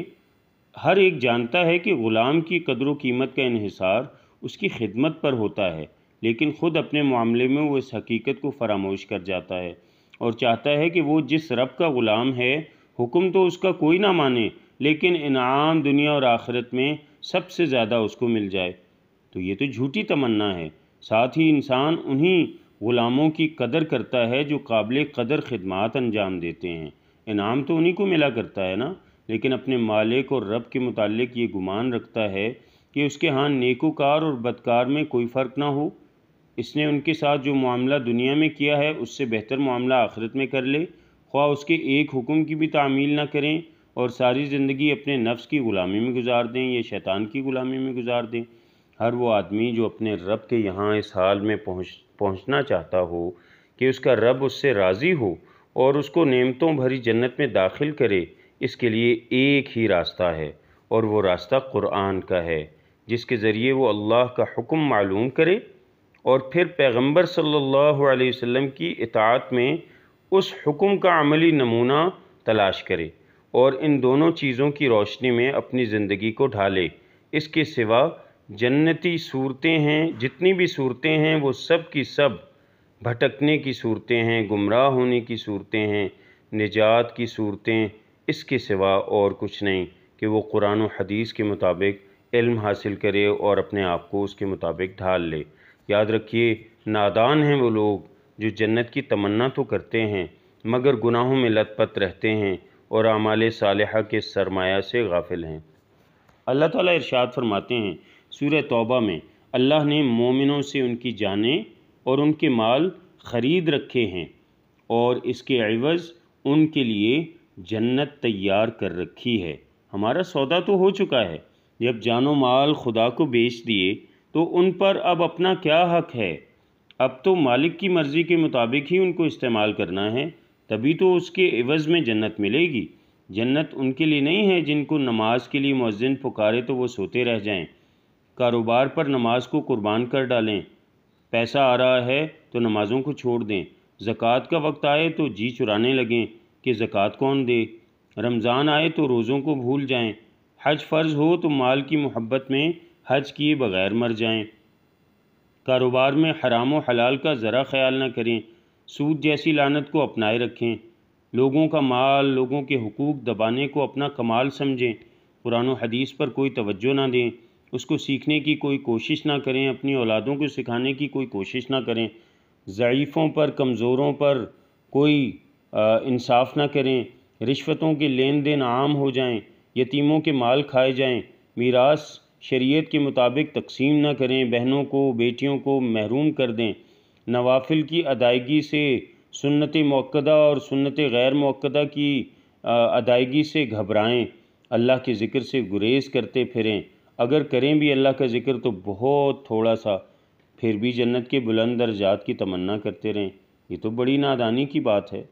हर एक जानता है कि ग़ुलाम की कदर कीमत का इहिसार उसकी खिदमत पर होता है लेकिन ख़ुद अपने मामले में वो इस हकीकत को फरामोश कर जाता है और चाहता है कि वो जिस रब का ग़ुलाम है हुक्म तो उसका कोई ना माने लेकिन इनाम दुनिया और आखिरत में सबसे ज़्यादा उसको मिल जाए तो ये तो झूठी तमन्ना है साथ ही इंसान उन्हीं ग़ुलामों की कदर करता है जो काबिल कदर खदमात अंजाम देते हैं इनाम तो उन्हीं को मिला करता है ना लेकिन अपने मालिक और रब के मुतालिक ये गुमान रखता है कि उसके हाँ नेकोकार और बदकार में कोई फ़र्क ना हो इसने उनके साथ जो मामला दुनिया में किया है उससे बेहतर मामला आखिरत में कर ले ख्वा उसके एक हुक्म की भी तामील ना करें और सारी ज़िंदगी अपने नफ्स की ग़ुलामी में गुजार दें या शैतान की ग़ुलामी में गुजार दें हर वो आदमी जो अपने रब के यहाँ इस हाल में पहुँच पहुँचना चाहता हो कि उसका रब उससे राज़ी हो और उसको नेमतों भरी जन्नत में दाखिल करे इसके लिए एक ही रास्ता है और वो रास्ता क़ुरान का है जिसके ज़रिए वो अल्लाह का हुक्म मालूम करे और फिर पैगंबर सल्लल्लाहु अलैहि वसल्लम की इतात में उस हुक्म का अमली नमूना तलाश करे और इन दोनों चीज़ों की रोशनी में अपनी ज़िंदगी को ढाले इसके सिवा जन्नती सूरतें हैं जितनी भी सूरतें हैं वो सब की सब भटकने की सूरतें हैं गुमराह होने की सूरतें हैं निजात की सूरतें इसके सिवा और कुछ नहीं कि वो कुरान और हदीस के मुताबिक इल्म हासिल करे और अपने आप को उसके मुताबिक ढाल ले याद रखिए नादान हैं वो लोग जो जन्नत की तमन्ना तो करते हैं मगर गुनाहों में लतपत रहते हैं और आमाल सालहा के सरमाया से गाफिल हैं अल्लाह ताला इरशाद फरमाते हैं सूर तौबा में अल्लाह ने मोमिनों से उनकी जानें और उनके माल खरीद रखे हैं और इसके अवज़ उनके लिए जन्नत तैयार कर रखी है हमारा सौदा तो हो चुका है जब जानो माल खुदा को बेच दिए तो उन पर अब अपना क्या हक है अब तो मालिक की मर्ज़ी के मुताबिक ही उनको इस्तेमाल करना है तभी तो उसके एवज़ में जन्नत मिलेगी जन्नत उनके लिए नहीं है जिनको नमाज के लिए मौजिन पुकारे तो वो सोते रह जाएं कारोबार पर नमाज को कुर्बान कर डालें पैसा आ रहा है तो नमाज़ों को छोड़ दें ज़क़़त का वक्त आए तो जी चुराने लगें कि ज़क़़त कौन दे रमज़ान आए तो रोज़ों को भूल जाएं हज फ़र्ज़ हो तो माल की मोहब्बत में हज किए बगैर मर जाएं कारोबार में हराम व हलाल का ज़रा ख्याल न करें सूद जैसी लानत को अपनाए रखें लोगों का माल लोगों के हकूक़ दबाने को अपना कमाल समझें पुरानो हदीस पर कोई तवज्जो ना दें उसको सीखने की कोई कोशिश ना करें अपनी औलादों को सिखाने की कोई कोशिश ना करें ज़ीफ़ों पर कमज़ोरों पर कोई इंसाफ ना करें रिश्वतों के लेन देन आम हो जाएँ यतीमों के माल खाए जाएँ मीरास शरीत के मुताबिक तकसीम ना करें बहनों को बेटियों को महरूम कर दें नवाफिल की अदायगी से सुन्नत मौक़दा और सुन्नत गैर मौक़दा की अदायगी से घबराएँ अल्लाह के ज़िक्र से गुरेज़ करते फिरें अगर करें भी अल्लाह का ज़िक्र तो बहुत थोड़ा सा फिर भी जन्नत के बुलंद दर्जात की तमन्ना करते रहें ये तो बड़ी नादानी की बात है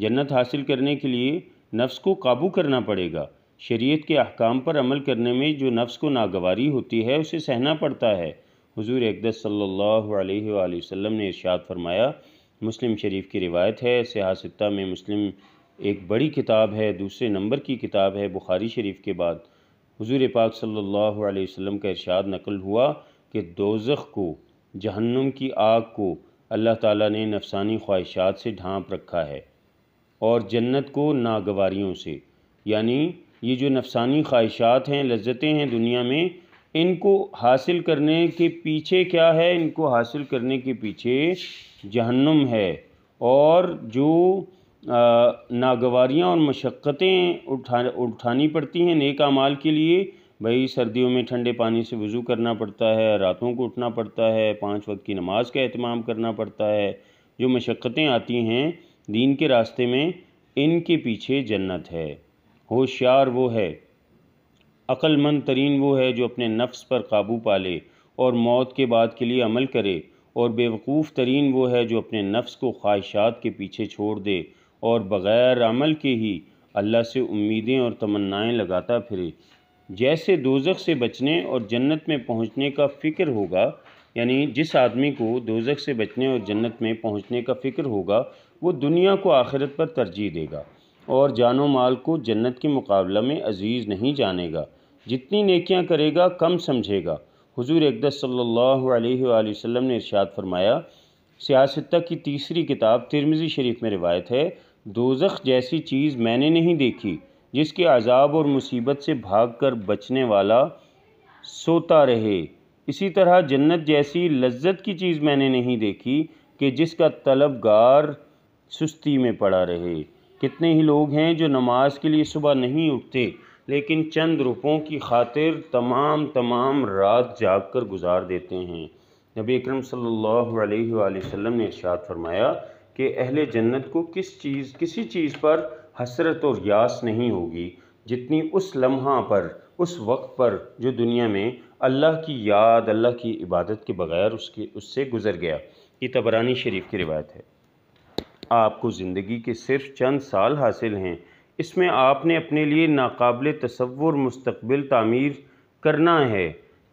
जन्नत हासिल करने के लिए नफ्स को काबू करना पड़ेगा शरीयत के अहकाम पर अमल करने में जो नफ्स को नागवारी होती है उसे सहना पड़ता है हुजूर एकदस सल्लल्लाहु अलैहि वसल्लम ने इरशाद फरमाया मुस्लिम शरीफ की रिवायत है सियासत्ता में मुस्लिम एक बड़ी किताब है दूसरे नंबर की किताब है बुखारी शरीफ के बाद हजूर पाक सल्लल्लाहु अलैहि वसल्लम का इरशाद नकल हुआ कि दोजख को जहन्नुम की आग को अल्लाह ताला ने नफसानी ख्वाहिशात से ढांप रखा है और जन्नत को नागवारियों से यानी ये जो नफसानी ख्वाहिशात हैं लज्जतें हैं दुनिया में इनको हासिल करने के पीछे क्या है इनको हासिल करने के पीछे जहन्नुम है और जो नागवारियाँ और मशक्क़तें उठा उठानी पड़ती हैं नेक अमाल के लिए भाई सर्दियों में ठंडे पानी से वज़ू करना पड़ता है रातों को उठना पड़ता है पाँच वक्त की नमाज का अहतमाम करना पड़ता है जो मशक्क़तें आती हैं दीन के रास्ते में इनके पीछे जन्नत है होशियार वो है अक्लमंद तरीन वो है जो अपने नफ्स पर काबू पाले और मौत के बाद के लिए अमल करे और बेवकूफ़ तरीन वो है जो अपने नफ्स को ख्वाहिशात के पीछे छोड़ दे और बग़ैर अमल के ही अल्लाह से उम्मीदें और तमन्नाएँ लगाता फिरे जैसे दोजख से बचने और जन्नत में पहुँचने का फ़िक्र होगा यानी जिस आदमी को दोजख से बचने और जन्नत में पहुँचने का फ़िक्र होगा वो दुनिया को आखिरत पर तरजीह देगा और जानो माल को जन्नत के मुकाबला में अजीज़ नहीं जानेगा जितनी नेकियां करेगा कम समझेगा हुजूर अकदस सल्लल्लाहु अलैहि वसल्लम ने इरशाद फरमाया सियासत की तीसरी किताब तिरमिज़ी शरीफ में रिवायत है दोजख जैसी चीज़ मैंने नहीं देखी जिसके अजाब और मुसीबत से भाग कर बचने वाला सोता रहे इसी तरह जन्नत जैसी लज्जत की चीज़ मैंने नहीं देखी कि जिसका तलबगार सुस्ती में पड़ा रहे कितने ही लोग हैं जो नमाज के लिए सुबह नहीं उठते लेकिन चंद रुपयों की खातिर तमाम तमाम रात जाग कर गुजार देते हैं नबी अकरम सल्लल्लाहु अलैहि वसल्लम ने इरशाद फरमाया कि अहल जन्नत को किस चीज़ किसी चीज़ पर हसरत और यास नहीं होगी जितनी उस लम्हा पर उस वक्त पर जो दुनिया में अल्लाह की याद अल्लाह की इबादत के बगैर उसके उससे गुज़र गया ये तबरानी शरीफ की रिवायत है आपको ज़िंदगी के सिर्फ चंद साल हासिल हैं इसमें आपने अपने लिए नाकबिल तस्वुर मुस्तबिल तमीर करना है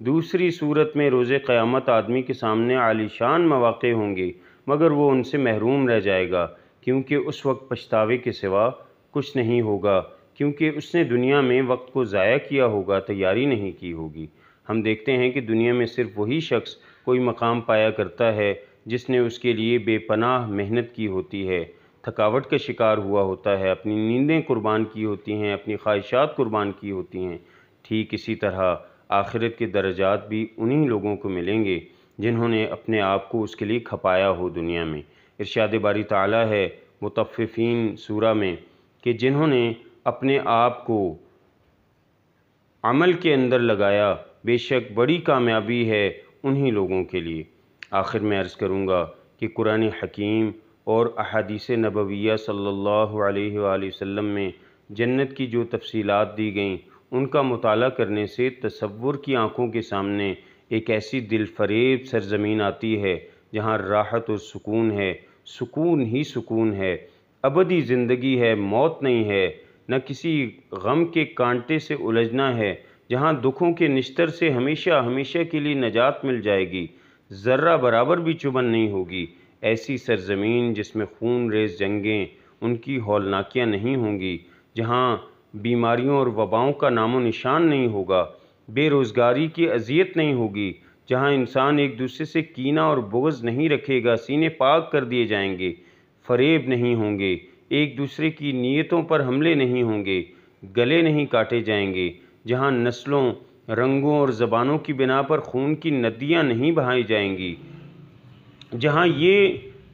दूसरी सूरत में रोज़ क़्यामत आदमी के सामने आलिशान मौाक़े होंगे मगर वो उनसे महरूम रह जाएगा क्योंकि उस वक्त पछतावे के सिवा कुछ नहीं होगा क्योंकि उसने दुनिया में वक्त को ज़ाया किया होगा तैयारी नहीं की होगी हम देखते हैं कि दुनिया में सिर्फ वही शख्स कोई मकाम पाया करता है जिसने उसके लिए बेपनाह मेहनत की होती है थकावट का शिकार हुआ होता है अपनी नींदें कुर्बान की होती हैं अपनी ख्वाहिशात कुर्बान की होती हैं ठीक इसी तरह आखिरत के दर्जात भी उन्हीं लोगों को मिलेंगे जिन्होंने अपने आप को उसके लिए खपाया हो दुनिया में इर्शाद बारी ताला है मुतफ़िफ़ीन सूरा में कि जिन्होंने अपने आप को अमल के अंदर लगाया बेशक बड़ी कामयाबी है उन्हीं लोगों के लिए आखिर में अर्ज़ करूँगा कि कुरान हकीम और अहादीस नबविया सल्लल्लाहु अलैहि वसल्लम में जन्नत की जो तफसीलात दी गईं उनका मताल करने से तसवुर की आँखों के सामने एक ऐसी दिलफरेब सरजमीन आती है जहाँ राहत और सुकून है सुकून ही सुकून है अबदी ज़िंदगी है मौत नहीं है न किसी गम के कांटे से उलझना है जहाँ दुखों के निश्तर से हमेशा हमेशा के लिए नजात मिल जाएगी ज़र्रा बराबर भी चुबन नहीं होगी ऐसी सरजमीन जिसमें खून रेज जंगें उनकी हौलनाकियाँ नहीं होंगी जहाँ बीमारियों और वबाओं का नामो निशान नहीं होगा बेरोज़गारी की अजियत नहीं होगी जहाँ इंसान एक दूसरे से कीना और बोझ नहीं रखेगा सीने पाक कर दिए जाएंगे फरेब नहीं होंगे एक दूसरे की नीयतों पर हमले नहीं होंगे गले नहीं काटे जाएंगे जहाँ नस्लों रंगों और ज़बानों की बिना पर खून की नदियाँ नहीं बहाई जाएंगी जहाँ ये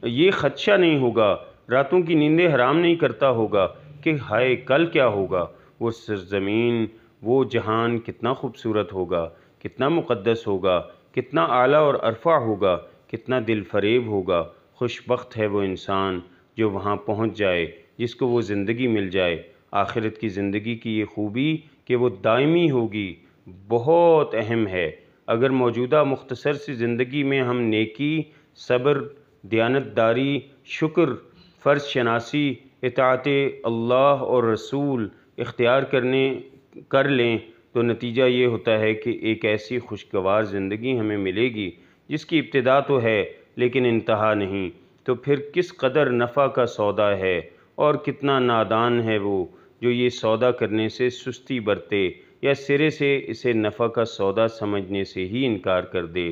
ये खदशा नहीं होगा रातों की नींदें हराम नहीं करता होगा कि हाय कल क्या होगा वो सरजमीन वो जहान कितना खूबसूरत होगा कितना मुक़दस होगा कितना आला और अरफा होगा कितना दिल फरेब होगा खुशबख्त है वो इंसान जो वहाँ पहुँच जाए जिसको वो ज़िंदगी मिल जाए आखिरत की ज़िंदगी की ये खूबी कि वो दायमी होगी बहुत अहम है अगर मौजूदा मुख्तसर सी ज़िंदगी में हम नेकी सब्र दयानतदारी शुक्र फ़र्ज शनासी इतात अल्लाह और रसूल इख्तियार करने कर लें तो नतीजा ये होता है कि एक ऐसी खुशगवार ज़िंदगी हमें मिलेगी जिसकी इब्तदा तो है लेकिन इंतहा नहीं तो फिर किस कदर नफ़ा का सौदा है और कितना नादान है वो जो ये सौदा करने से सुस्ती बरते या सिरे से इसे नफ़ा का सौदा समझने से ही इनकार कर दे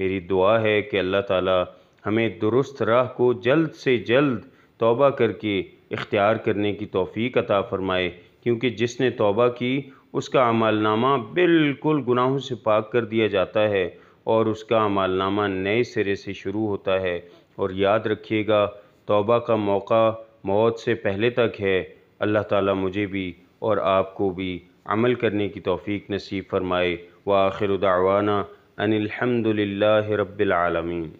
मेरी दुआ है कि अल्लाह ताला हमें दुरुस्त राह को जल्द से जल्द तौबा करके इख्तियार करने की तौफीक अता फ़रमाए क्योंकि जिसने तोबा की उसका अमालनामा बिल्कुल गुनाहों से पाक कर दिया जाता है और उसका अमालनामा नए सिरे से शुरू होता है और याद रखिएगा तोबा का मौका मौत से पहले तक है अल्लाह ताला मुझे भी और आपको भी अमल करने की तौफीक नसीब फरमाए व आखिर दावाना अनिलहमदिल्ला रबालमीन